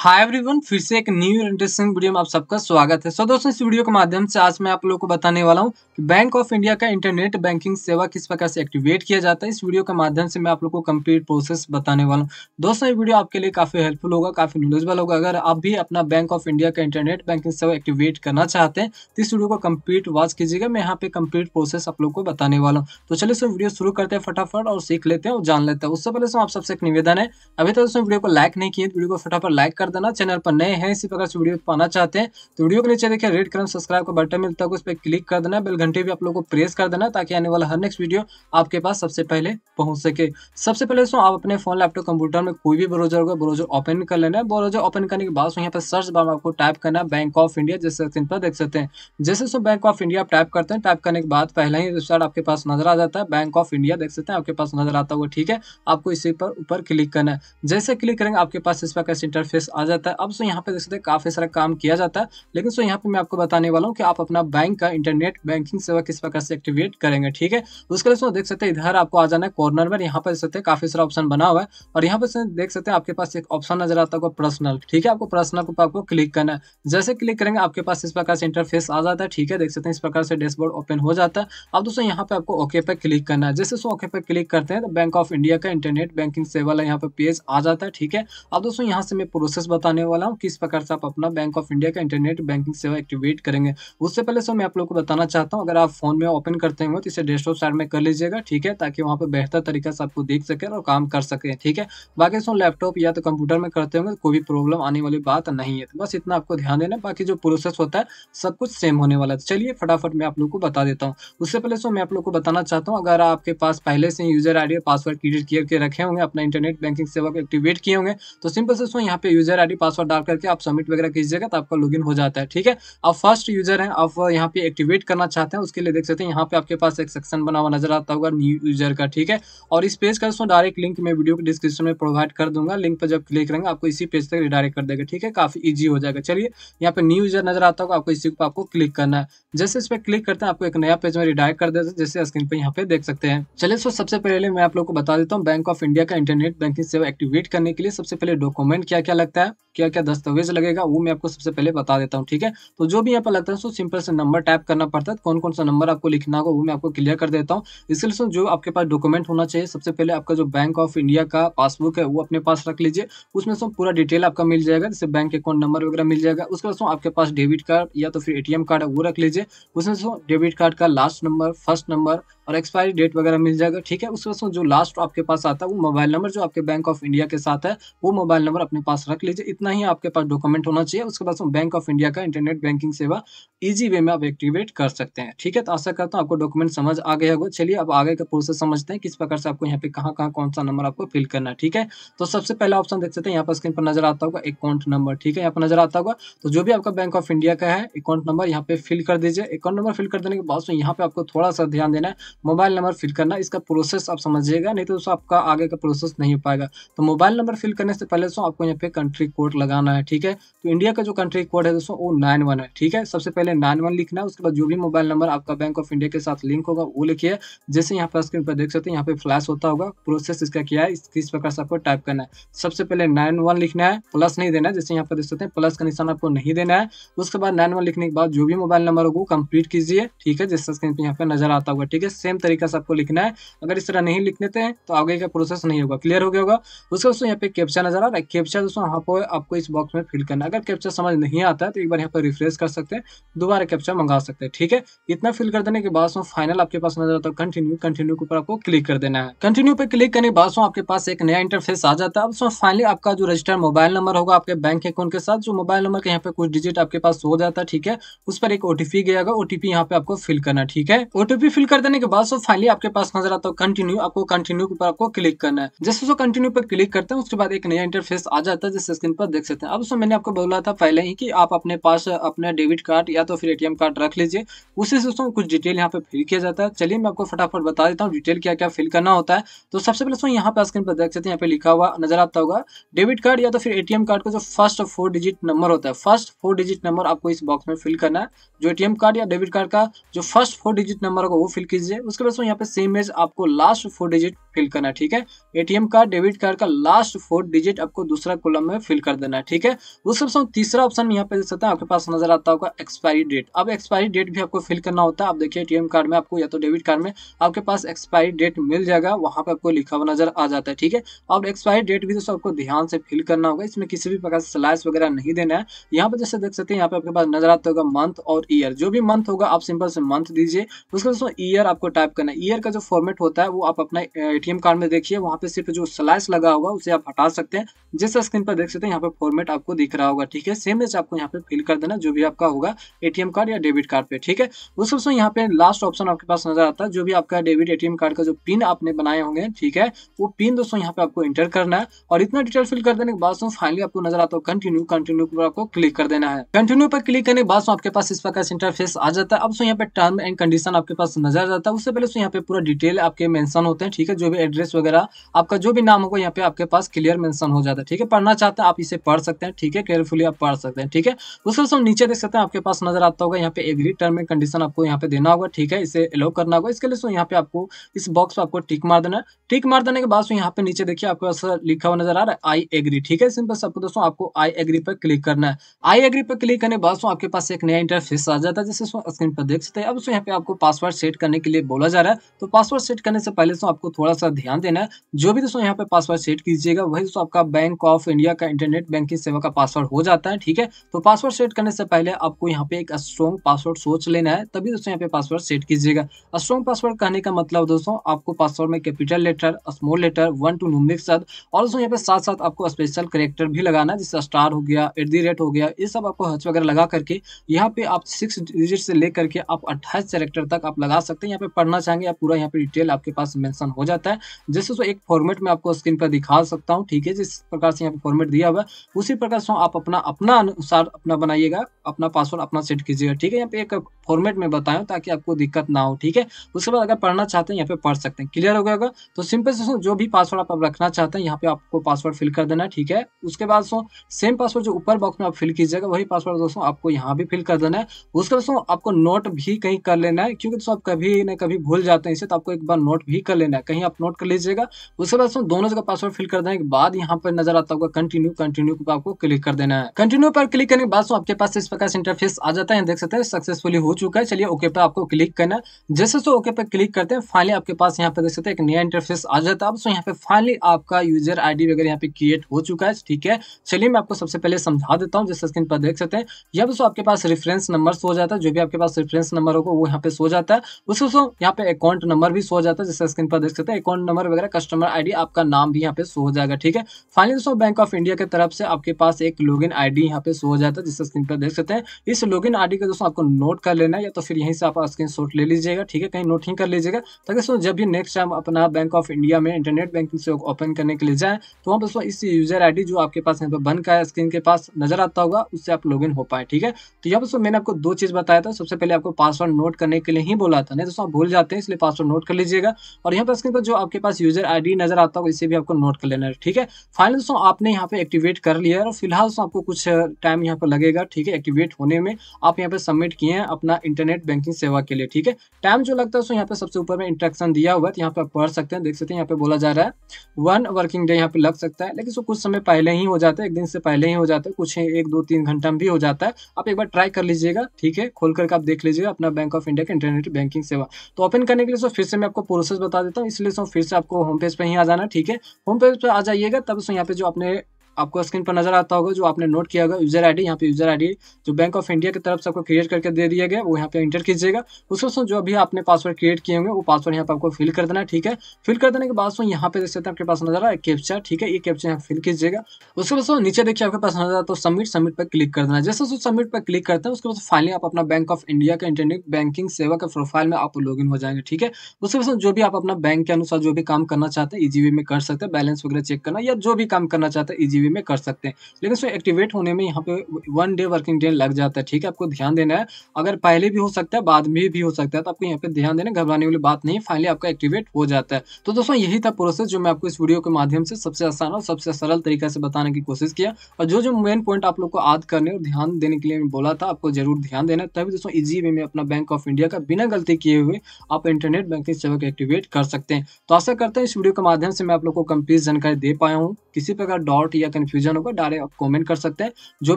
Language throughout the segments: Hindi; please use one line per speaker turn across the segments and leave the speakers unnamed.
हाय एवरीवन फिर से एक न्यू इंटरेस्टिंग वीडियो में आप सबका स्वागत है सो दोस्तों इस वीडियो के माध्यम से आज मैं आप लोगों को बताने वाला हूँ कि बैंक ऑफ इंडिया का इंटरनेट बैंकिंग सेवा किस प्रकार से एक्टिवेट किया जाता है इस वीडियो के माध्यम से मैं आप लोगों को कंप्लीट प्रोसेस बताने वाला हूँ दोस्तों ये वीडियो आपके लिए काफ़ी हेल्पफुल होगा काफ़ी नॉलेजबल होगा अगर आप भी अपना बैंक ऑफ इंडिया का इंटरनेट बैंकिंग सेवा एक्टिवेट करना चाहते हैं तो इस वीडियो को कम्प्लीट वॉच कीजिएगा मैं यहाँ पे कम्प्लीट प्रोसेस आप लोग को बताने वाला हूँ तो चलिए सो वीडियो शुरू करते हैं फटाफट और सीख लेते हैं और जान लेते हैं उससे पहले सो आप सबसे एक निवेदन है अभी तक दोस्तों वीडियो को लाइक नहीं किए वीडियो तो को फटाफट लाइक कर कर देना चैनल पर नए हैं इसी प्रकार से वीडियो पाना चाहते हैं तो वीडियो के नीचे देखिए रेड कलर सब्सक्राइब का बटन मिलता है उस पर क्लिक कर देना बेल घंटे भी आप लोग को प्रेस कर देना ताकि आने वाला हर नेक्स्ट वीडियो आपके पास सबसे पहले पहुंच सके सबसे पहले दोस्तों आप अपने फोन लैपटॉप कंप्यूटर में कोई भी ब्राउजर होगा ब्राउजर ओपन कर लेना है ब्राउजर ओपन करने के बाद यहाँ पर सर्च बार आपको टाइप करना बैंक ऑफ इंडिया जैसे स्क्रीन पर देख सकते हैं जैसे दोस्तों बैंक ऑफ इंडिया आप टाइप करते हैं टाइप करने के बाद पहले ही वेबसाइट आपके पास नजर आ जाता है बैंक ऑफ इंडिया देख सकते हैं आपके पास नजर आता हुआ ठीक है आपको इसी पर ऊपर क्लिक करना है जैसे क्लिक करेंगे आपके पास इस प्रकार इंटरफेस आ जाता है अब सो यहाँ पे देख सकते हैं काफ़ी सारा काम किया जाता है लेकिन सो यहाँ पे मैं आपको बताने वाला हूँ कि आप अपना बैंक का इंटरनेट बैंकिंग सेवा किस प्रकार से एक्टिवेट करेंगे ठीक है उसके लिए सो देख सकते हैं इधर आपको आ जाना है कॉर्नर में यहाँ पर देख सकते हैं काफ़ी सारा ऑप्शन बना हुआ है और यहाँ पर देख सकते हैं आपके पास एक ऑप्शन नजर आता है पर्सनल ठीक है आपको पर्सनल को आपको क्लिक करना है जैसे क्लिक करेंगे आपके पास इस प्रकार से इंटरफेस आ जाता है ठीक है देख सकते हैं इस प्रकार से डैशबोर्ड ओपन हो जाता है अब दोस्तों यहाँ पे आपको ओके पे क्लिक करना है जैसे ओके पे क्लिक करते हैं तो बैंक ऑफ इंडिया का इंटरनेट बैंकिंग सेवा यहाँ पे पेज आ जाता है ठीक है अब दोस्तों यहाँ से मैं प्रोसेस बताने वाला हूँ किस प्रकार से आप अपना बैंक ऑफ इंडिया का इंटरनेट बैंकिंग सेवा एक्टिवेट करेंगे उससे पहले सो मैं आप लोग को बताना चाहता हूँ अगर आप फोन में ओपन करते हो तो इसे डेस्कटॉप साइड में कर लीजिएगा ठीक है ताकि वहाँ पर बेहतर तरीके से आपको देख सके और काम कर सके ठीक है बाकी सो लैपटॉप या तो कंप्यूटर में करते होंगे कोई भी प्रॉब्लम आने वाली बात नहीं है बस इतना आपको ध्यान देना बाकी जो प्रोसेस होता है सब कुछ सेम होने वाला है चलिए फटाफट मैं आप लोग को बता देता हूँ उससे पहले सो मैं आप लोग को बताना चाहता हूँ अगर आपके पास पहले से यूजर आई और पासवर्ड क्रिएट करके रखे होंगे अपना इंटरनेट बैंकिंग सेवा को एक्टिवेट किए होंगे तो सिंपल से सो यहाँ पे यूजर यूजर आई पासवर्ड डाल करके आप सबमिट वगैरह कीजिएगा तो आपका लॉग हो जाता है ठीक है आप फर्स्ट यूजर है आप यहाँ पे एक्टिवेट करना चाहते हैं उसके लिए देख सकते हैं यहाँ पे आपके पास एक सेक्शन बना हुआ नजर आता होगा न्यू यूजर का ठीक है और इस पेज का डायरेक्ट लिंक मैं वीडियो डिस्क्रिप्शन में प्रोवाइड कर दूंगा लिंक पर जब क्लिक करेंगे आपको इसी पेज तक रिडायरेक्ट कर देगा ठीक है काफी ईजी हो जाएगा चलिए यहाँ पे न्यू यूजर नजर आता होगा आपको इसी पर आपको क्लिक करना है जैसे इस पर क्लिक करते हैं आपको एक नया पेज में रिडायरेक्ट कर देते हैं जैसे स्क्रीन पर यहाँ पे देख सकते हैं चलिए सो सबसे पहले मैं आप लोग को बता देता हूँ बैंक ऑफ इंडिया का इंटरनेट बैंकिंग सेवा एक्टिवेट करने के लिए सबसे पहले डॉक्यूमेंट क्या क्या लगता है है क्या क्या दस्तावेज लगेगा वो मैं आपको सबसे पहले बता देता हूँ ठीक है तो जो भी यहाँ पर लगता है सो सिंपल से नंबर टाइप करना पड़ता है कौन कौन सा नंबर आपको लिखना होगा वो मैं आपको क्लियर कर देता हूँ इसलिए सो जो आपके पास डॉक्यूमेंट होना चाहिए सबसे पहले आपका जो बैंक ऑफ इंडिया का पासबुक है वो अपने पास रख लीजिए उसमें सो पूरा डिटेल आपका मिल जाएगा जैसे बैंक अकाउंट नंबर वगैरह मिल जाएगा उसके बाद आपके पास डेबिट कार्ड या तो फिर ए कार्ड है वो रख लीजिए उसमें सो डेबिट कार्ड का लास्ट नंबर फर्स्ट नंबर और एक्सपायरी डेट वगैरह मिल जाएगा ठीक है उसके बाद जो लास्ट आपके पास आता है वो मोबाइल नंबर जो आपके बैंक ऑफ इंडिया के साथ है वो मोबाइल नंबर अपने पास रख लीजिए लीजिए इतना ही आपके पास डॉक्यूमेंट होना चाहिए उसके बाद बैंक ऑफ इंडिया का इंटरनेट बैंकिंग सेवा इजी वे में आप एक्टिवेट कर सकते हैं ठीक है तो आशा करता हूँ आपको डॉक्यूमेंट समझ आ गया होगा चलिए अब आगे का प्रोसेस समझते हैं किस प्रकार से आपको यहाँ पे कहाँ कहाँ कौन सा नंबर आपको फिल करना है ठीक है तो सबसे पहला ऑप्शन देख सकते हैं यहाँ पर स्क्रीन पर नजर आता होगा अकाउंट नंबर ठीक है यहाँ पर नजर आता होगा तो जो भी आपका बैंक ऑफ इंडिया का है अकाउंट नंबर यहाँ पे फिल कर दीजिए अकाउंट नंबर फिल कर देने के बाद यहाँ पे आपको थोड़ा सा ध्यान देना है मोबाइल नंबर फिल करना इसका प्रोसेस आप समझिएगा नहीं तो आपका आगे का प्रोसेस नहीं हो पाएगा तो मोबाइल नंबर फिल करने से पहले आपको यहाँ पे कंट्री कंट्री कोड लगाना है ठीक है तो इंडिया का जो कंट्री कोड है दोस्तों वो नाइन वन है ठीक है सबसे पहले नाइन वन लिखना है उसके बाद जो भी मोबाइल नंबर आपका बैंक ऑफ इंडिया के साथ लिंक होगा वो लिखिए जैसे यहाँ पर स्क्रीन पर देख सकते हैं यहाँ पे फ्लैश होता होगा प्रोसेस इसका क्या है किस प्रकार से आपको टाइप करना है सबसे पहले नाइन वन लिखना है प्लस नहीं देना है जैसे यहाँ पर देख सकते हैं प्लस का निशान आपको नहीं देना है उसके बाद नाइन वन लिखने के बाद जो भी मोबाइल नंबर होगा वो कंप्लीट कीजिए ठीक है जैसे स्क्रीन पर यहाँ पर नजर आता होगा ठीक है सेम तरीका से आपको लिखना है अगर इस तरह नहीं लिख देते हैं तो आगे का प्रोसेस नहीं होगा क्लियर हो गया होगा उसके दोस्तों यहाँ पे कैप्चा नजर आ रहा है कैप्चा दोस्तों को आपको इस बॉक्स में फिल करना अगर कैप्चा समझ नहीं आता है तो एक बार यहाँ पर रिफ्रेश कर सकते हैं दोबारा कैप्चा मंगा सकते हैं ठीक है इतना फिल कर देने के बाद फाइनल आपके पास नजर आता है कंटिन्यू कंटिन्यू के ऊपर आपको क्लिक कर देना है कंटिन्यू पर क्लिक करने के बाद आपके पास एक नया इंटरफेस आ जाता है उसमें फाइनली आपका जो रजिस्टर्ड मोबाइल नंबर होगा आपके बैंक अकाउंट के साथ जो मोबाइल नंबर के यहाँ पे कुछ डिजिट आपके पास हो जाता है ठीक है उस पर एक ओटीपी गया ओटीपी यहाँ पे आपको फिल करना ठीक है ओटीपी फिल कर देने के बाद फाइनली आपके पास नजर आता है कंटिन्यू आपको कंटिन्यू के ऊपर आपको क्लिक करना है जैसे कंटिन्यू पर क्लिक करते हैं उसके बाद एक नया इंटरफेस आ जाता है जैसे स्क्रीन पर देख सकते हैं अब उसमें मैंने आपको बोला था पहले ही कि आप अपने पास अपना डेबिट कार्ड या तो फिर एटीएम कार्ड रख लीजिए उसी से उसमें कुछ डिटेल यहाँ पे फिल किया जाता है चलिए मैं आपको फटाफट बता देता हूँ डिटेल क्या क्या फिल करना होता है तो सबसे पहले उसमें यहाँ पे स्क्रीन पर देख सकते हैं यहाँ पे लिखा हुआ नजर आता होगा डेबिट कार्ड या तो फिर एटीएम कार्ड का जो फर्स्ट फोर डिजिट नंबर होता है फर्स्ट फोर डिजिट नंबर आपको इस बॉक्स में फिल करना है जो एटीएम कार्ड या डेबिट कार्ड का जो फर्स्ट फोर डिजिट नंबर होगा वो फिल कीजिए उसके बाद यहाँ पे सेम एज आपको लास्ट फोर डिजिट फिल करना है ठीक है एटीएम कार्ड डेबिट कार्ड का लास्ट फोर डिजिट आपको दूसरा कॉलम में फिल कर देना है ठीक है उसके ऑप्शन तीसरा ऑप्शन में यहाँ पे देख सकते हैं आपके पास नजर आता होगा एक्सपायरी डेट अब एक्सपायरी डेट भी आपको फिल करना होता है आप देखिए एटीएम कार्ड में आपको या तो डेबिट कार्ड में आपके पास एक्सपायरी डेट मिल जाएगा वहाँ पर आपको लिखा हुआ नजर आ जाता है ठीक है अब एक्सपायरी डेट भी दोस्तों आपको ध्यान से फिल करना होगा इसमें किसी भी प्रकार से स्लाइस वगैरह नहीं देना है यहाँ पर जैसे देख सकते हैं यहाँ पे आपके पास नजर आता होगा मंथ और ईयर जो भी मंथ होगा आप सिंपल से मंथ दीजिए उसके दोस्तों ईयर आपको टाइप करना है ईयर का जो फॉर्मेट होता है वो आप अपना एटीएम कार्ड में देखिए वहां पे सिर्फ जो स्लाइस लगा होगा उसे आप हटा सकते हैं जिस स्क्रीन पर देख सकते हैं यहाँ पर फॉर्मेट आपको दिख रहा होगा ठीक है सेम एज आपको यहाँ पे फिल कर देना जो भी आपका होगा एटीएम कार्ड या डेबिट कार्ड पे ठीक है वो तो सबसे यहाँ पे लास्ट ऑप्शन आपके पास नजर आता है जो भी आपका डेबिट एटीएम कार्ड का जो पिन आपने बनाए होंगे ठीक है वो पिन दोस्तों यहाँ पे आपको इंटर करना है और इतना डिटेल फिल कर देने के बाद फाइनली आपको नजर आता है कंटिन्यू कंटिन्यू पर आपको क्लिक कर देना है कंटिन्यू पर क्लिक करने के बाद आपके पास इस प्रकार इंटरफेस आ जाता है अब सो यहाँ पे टर्म एंड कंडीशन आपके पास नजर आता है उससे पहले यहाँ पे पूरा डिटेल आपके मेंशन होते हैं ठीक है जो भी एड्रेस वगैरह आपका जो भी नाम होगा यहाँ पे आपके पास क्लियर मेंशन हो जाता है ठीक है पढ़ना चाहते हैं आप इसे पढ़ सकते हैं ठीक है केयरफुली आप पढ़ सकते हैं ठीक है उसके बाद नीचे देख सकते हैं आपके पास नजर आता होगा यहाँ पे एग्री टर्म एंड कंडीशन आपको यहाँ पे देना होगा ठीक है इसे अलाउ करना होगा इसके लिए यहाँ पे आपको इस बॉक्स पर आपको टिक मार देना है टिक मार देने के बाद यहाँ पे नीचे देखिए आपके पास लिखा हुआ नजर आ रहा है आई एग्री ठीक है सिंपल सबको दोस्तों आपको आई एग्री पर क्लिक करना है आई एग्री पर क्लिक करने के बाद आपके पास एक नया इंटरफेस आ जाता है जैसे स्क्रीन पर देख सकते हैं अब सो यहाँ पे आपको पासवर्ड सेट करने के लिए बोला जा रहा है तो पासवर्ड सेट करने से पहले आपको थोड़ा सा ध्यान देना है जो भी दोस्तों यहाँ पे पासवर्ड सेट कीजिएगा वही दोस्तों आपका बैंक ऑफ इंडिया का इंटरनेट बैंकिंग सेवा का पासवर्ड हो जाता है ठीक है तो पासवर्ड सेट करने से पहले आपको यहाँ पे एक स्ट्रॉन्ग पासवर्ड सोच लेना है तभी दोस्तों यहाँ पे पासवर्ड सेट कीजिएगा स्ट्रॉन्ग पासवर्ड कहने का मतलब दोस्तों आपको पासवर्ड में capital letter small letter one two numeric शब्द और दोस्तों यहाँ पे साथ साथ आपको स्पेशल करेक्टर भी लगाना है जैसे स्टार हो गया एट दी रेट हो गया ये सब आपको हच वगैरह लगा करके यहाँ पे आप सिक्स डिजिट से लेकर के आप अट्ठाईस करेक्टर तक आप लगा सकते हैं यहाँ पे पढ़ना चाहेंगे आप पूरा यहाँ पे डिटेल आपके पास मेंशन हो जाता है जैसे एक फॉर्मेट में आपको स्क्रीन पर दिखा सकता हूँ ठीक है जिस प्रकार से यहाँ पे फॉर्मेट दिया दिया हुआ है उसी प्रकार से आप अपना अपना अनुसार अपना बनाइएगा अपना पासवर्ड अपना सेट कीजिएगा ठीक है यहाँ पे एक फॉर्मेट में बताएं ताकि आपको दिक्कत ना हो ठीक है उसके बाद अगर पढ़ना चाहते हैं यहाँ पे पढ़ सकते हैं क्लियर हो गया होगा तो सिंपल से जो भी पासवर्ड आप रखना चाहते हैं यहाँ पे आपको पासवर्ड फिल कर देना है ठीक है उसके बाद सो सेम पासवर्ड जो ऊपर बॉक्स में आप फिल कीजिएगा वही पासवर्ड दोस्तों आपको यहाँ भी फिल कर देना है उसके बाद आपको नोट भी कहीं कर लेना है क्योंकि दोस्तों आप कभी न कभी भूल जाते हैं इसे तो आपको एक बार नोट भी कर लेना है कहीं आप नोट कर लीजिएगा उसके बाद दोनों जगह पासवर्ड फिल कर देने के बाद यहाँ पर नजर आता होगा कंटिन्यू कंटिन्यू पर आपको क्लिक कर देना है कंटिन्यू पर क्लिक करने के बाद आपके पास इस प्रकार से इंटरफेस आ जाता है देख सकते हैं सक्सेसफुली हो चुका है चलिए ओके पे आपको क्लिक करना जैसे सो ओके पे क्लिक करते हैं फाइनली आपके पास यहाँ पे देख सकते हैं एक नया इंटरफेस आ जाता है अब सो यहाँ पे फाइनली आपका यूजर आईडी वगैरह यहाँ पे क्रिएट हो चुका है ठीक है चलिए मैं आपको सबसे पहले समझा देता हूँ जैसे स्क्रीन पर देख सकते हैं यहाँ सो आपके पास रेफरेंस नंबर सो जाता है जो भी आपके पास रेफरेंस नंबर होगा वो यहाँ पे सो जाता है उसके सो यहाँ पे अकाउंट नंबर भी सो जाता है जैसे स्क्रीन पर देख सकते हैं अकाउंट नंबर वगैरह कस्टमर आई आपका नाम भी यहाँ पे सो हो जाएगा ठीक है फाइनली दोस्तों बैंक ऑफ इंडिया के तरफ से आपके पास एक लॉग लॉगिन आईडी यहाँ पे शो हो जाता है जिससे स्क्रीन पर देख सकते हैं इस लॉग लॉगिन आईडी का दोस्तों आपको नोट कर लेना है या तो फिर यहीं से आप स्क्रीनशॉट ले लीजिएगा ठीक है कहीं नोट ही कर लीजिएगा ताकि दोस्तों जब भी नेक्स्ट टाइम अपना बैंक ऑफ इंडिया में इंटरनेट बैंकिंग से ओपन करने के लिए जाए तो वहाँ दोस्तों इस यूजर आई जो आपके पास यहाँ पर बन का स्क्रीन के पास नजर आता होगा उससे आप लॉग हो पाए ठीक है तो यहाँ दोस्तों मैंने आपको दो चीज़ बताया था सबसे पहले आपको पासवर्ड नोट करने के लिए ही बोला था नहीं तो दोस्तों आप भूल जाते हैं इसलिए पासवर्ड नोट कर लीजिएगा और यहाँ पर स्क्रीन पर जो आपके पास यूजर आई नजर आता होगा इसे भी आपको नोट कर लेना है ठीक है फाइनल दोस्तों आपने यहाँ पे एक्टिवेट कर लिया है और फिलहाल तो आपको कुछ टाइम यहाँ पर लगेगा ठीक है एक्टिवेट होने में आप यहाँ पर सबमिट किए हैं अपना इंटरनेट बैंकिंग सेवा के लिए ठीक है टाइम जो लगता है यहाँ पर सबसे ऊपर में इंट्रक्शन दिया हुआ है तो यहाँ पे आप पढ़ सकते हैं देख सकते हैं यहाँ पे बोला जा रहा है वन वर्किंग डे यहाँ पे लग सकता है लेकिन सो कुछ समय पहले ही हो जाता है एक दिन से पहले ही हो जाता है कुछ एक दो तीन घंटा भी हो जाता है आप एक बार ट्राई कर लीजिएगा ठीक है खोल करके आप देख लीजिएगा अपना बैंक ऑफ इंडिया का इंटरनेट बैंकिंग सेवा तो ओपन करने के लिए सो फिर से मैं आपको प्रोसेस बता देता हूँ इसलिए सो फिर से आपको होम पेज पर ही आ जाना ठीक है होम पेज पर आ जाइएगा तब सो यहाँ पे जो अपने आपको स्क्रीन पर नजर आता होगा जो आपने नोट किया होगा यूजर आईडी यहाँ पे यूजर आईडी जो बैंक ऑफ इंडिया की तरफ से आपको क्रिएट करके दे दिया गया वो यहाँ पे इंटर कीजिएगा साथ जो भी आपने पासवर्ड क्रिएट किए होंगे वो पासवर्ड यहाँ पे आपको फिल कर देना ठीक है फिल कर देने के बाद सो यहाँ पे देख सकते हैं आपके पास नजर आया कैप्चा ठीक है ये कैप्चा यहाँ फिल कीजिएगा उसके बाद नीचे देखिए आपके पास नजर आता है सबमिट तो सबमिट पर क्लिक कर देना जैसे सबमिट पर क्लिक करते हैं उसके बाद फाइनली आप अपना बैंक ऑफ इंडिया का इंटरनेट बैंकिंग सेवा के प्रोफाइल में आप लॉग हो जाएंगे ठीक है उसके बाद जो भी आप अपना बैंक के अनुसार जो भी काम करना चाहते हैं ईजीवी e में कर सकते हैं बैलेंस वगैरह चेक करना या जो भी काम करना चाहते हैं ईजीवी e भी में कर सकते हैं लेकिन सो एक्टिवेट होने में यहाँ पे वन डे वर्किंग डे लग जाता है ठीक है आपको ध्यान देना है अगर पहले भी हो सकता है बाद में भी हो सकता है तो आपको यहाँ पे ध्यान देना घबराने वाली बात नहीं फाइनली आपका एक्टिवेट हो जाता है तो दोस्तों यही था प्रोसेस जो मैं आपको इस वीडियो के माध्यम से सबसे आसान और सबसे सरल तरीके से बताने की कोशिश किया और जो जो मेन पॉइंट आप लोग को याद करने और ध्यान देने के लिए बोला था आपको जरूर ध्यान देना तभी दोस्तों ईजी वे में अपना बैंक ऑफ इंडिया का बिना गलती किए हुए आप इंटरनेट बैंकिंग सेवा को एक्टिवेट कर सकते हैं तो आशा करते हैं इस वीडियो के माध्यम से मैं आप लोग को कंप्लीट जानकारी दे पाया हूँ किसी प्रकार डॉट या कन्फ्यूजन होगा डायरेक्ट आप कॉमेंट कर सकते हैं जो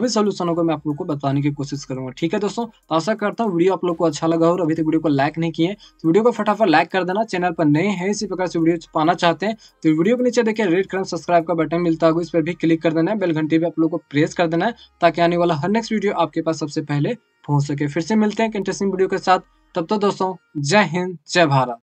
भी सोल्यूशन होगा मैं आप लोग को बताने की कोशिश करूँगा ठीक है दोस्तों तो आशा करता हूँ वीडियो आप लोग को अच्छा लगा और अभी तक वीडियो को लाइक नहीं किए तो वीडियो को फटाफट लाइक कर देना चैनल पर नए हैं इसी प्रकार से वीडियो पाना चाहते हैं तो वीडियो के नीचे देखिए रेड कलर सब्सक्राइब का बटन मिलता होगा इस पर भी क्लिक कर देना है बेल घंटी भी आप लोग को प्रेस कर देना है ताकि आने वाला हर नेक्स्ट वीडियो आपके पास सबसे पहले पहुंच सके फिर से मिलते हैं इंटरेस्टिंग वीडियो के साथ तब तो दोस्तों जय हिंद जय भारत